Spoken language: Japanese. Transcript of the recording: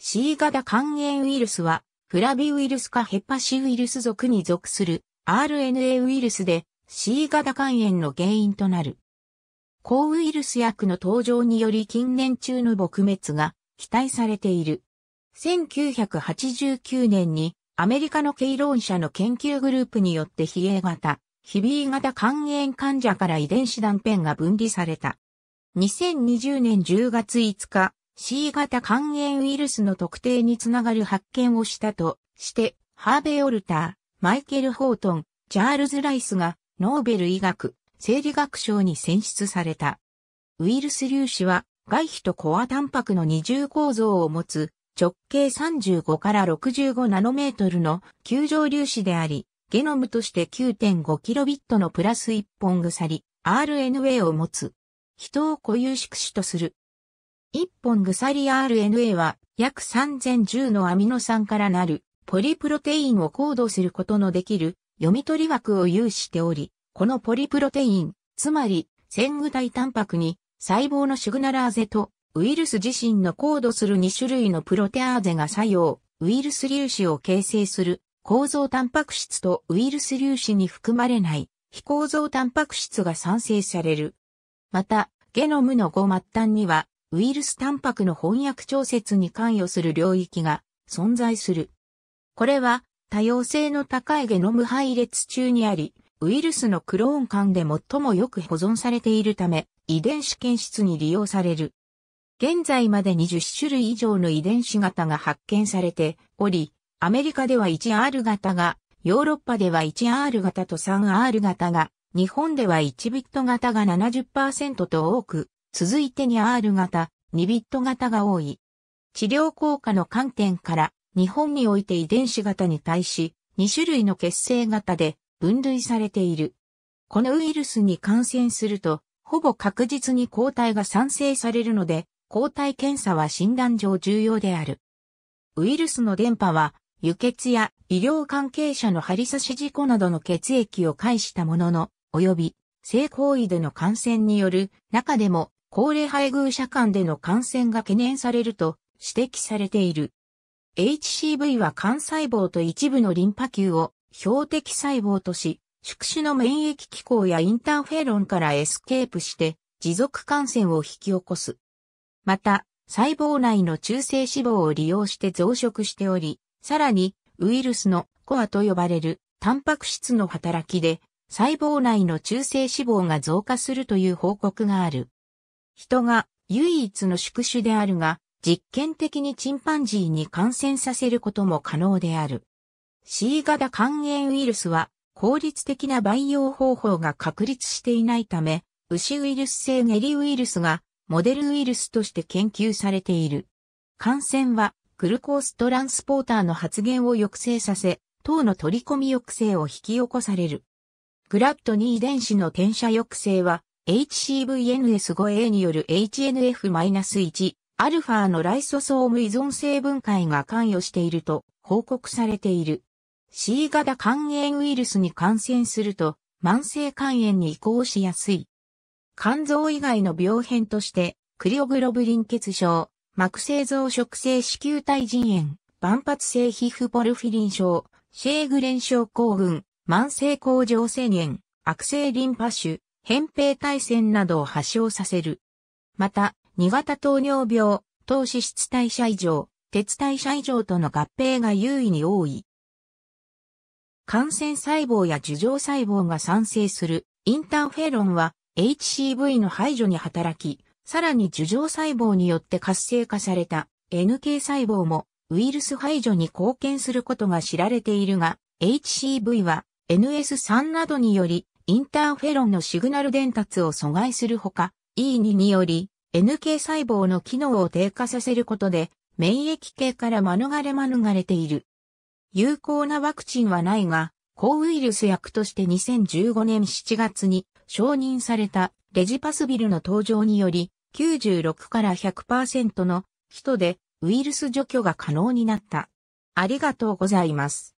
C 型肝炎ウイルスは、フラビウイルスかヘパシウイルス属に属する RNA ウイルスで C 型肝炎の原因となる。抗ウイルス薬の登場により近年中の撲滅が期待されている。1989年にアメリカの経論者の研究グループによって非 A 型、非 B 型肝炎患者から遺伝子断片が分離された。2020年10月5日、C 型肝炎ウイルスの特定につながる発見をしたとして、ハーベイ・オルター、マイケル・ホートン、チャールズ・ライスがノーベル医学、生理学賞に選出された。ウイルス粒子は外皮とコアタンパクの二重構造を持つ直径35から65ナノメートルの球状粒子であり、ゲノムとして9 5ットのプラス1本鎖 RNA を持つ。人を固有宿主とする一本鎖 RNA は約3010のアミノ酸からなるポリプロテインをコードすることのできる読み取り枠を有しており、このポリプロテイン、つまり線具体タンパクに細胞のシグナラーゼとウイルス自身のコードする2種類のプロテアーゼが作用、ウイルス粒子を形成する構造タンパク質とウイルス粒子に含まれない非構造タンパク質が産生される。また、ゲノムの5末端にはウイルスタンパクの翻訳調節に関与する領域が存在する。これは多様性の高いゲノム配列中にあり、ウイルスのクローン間で最もよく保存されているため、遺伝子検出に利用される。現在まで20種類以上の遺伝子型が発見されており、アメリカでは 1R 型が、ヨーロッパでは 1R 型と 3R 型が、日本では1ビット型が70%と多く続いてに R 型、2ビット型が多い。治療効果の観点から日本において遺伝子型に対し2種類の血清型で分類されている。このウイルスに感染するとほぼ確実に抗体が産生されるので抗体検査は診断上重要である。ウイルスの電波は輸血や医療関係者の針刺し事故などの血液を介したものの及び性行為での感染による中でも高齢配偶者間での感染が懸念されると指摘されている。HCV は肝細胞と一部のリンパ球を標的細胞とし、宿主の免疫機構やインターフェロンからエスケープして持続感染を引き起こす。また、細胞内の中性脂肪を利用して増殖しており、さらにウイルスのコアと呼ばれるタンパク質の働きで細胞内の中性脂肪が増加するという報告がある。人が唯一の宿主であるが、実験的にチンパンジーに感染させることも可能である。C 型肝炎ウイルスは効率的な培養方法が確立していないため、牛ウイルス性下痢ウイルスがモデルウイルスとして研究されている。感染はグルコーストランスポーターの発現を抑制させ、糖の取り込み抑制を引き起こされる。グラット2遺伝子の転写抑制は HCVNS5A による HNF-1 アルファのライソソーム依存性分解が関与していると報告されている。C 型肝炎ウイルスに感染すると慢性肝炎に移行しやすい。肝臓以外の病変としてクリオグロブリン血症、膜性増殖性子宮体腎炎、万発性皮膚ポルフィリン症、シェーグレン症候群、慢性甲状腺炎、悪性リンパ腫、扁平対戦などを発症させる。また、2型糖尿病、糖脂質代謝異常、鉄代謝異常との合併が優位に多い。感染細胞や樹状細胞が産生するインターフェロンは HCV の排除に働き、さらに樹状細胞によって活性化された NK 細胞もウイルス排除に貢献することが知られているが、HCV は NS3 などによりインターフェロンのシグナル伝達を阻害するほか、E2 により NK 細胞の機能を低下させることで、免疫系から免れ免れている。有効なワクチンはないが、抗ウイルス薬として2015年7月に承認されたレジパスビルの登場により、96から100%の人でウイルス除去が可能になった。ありがとうございます。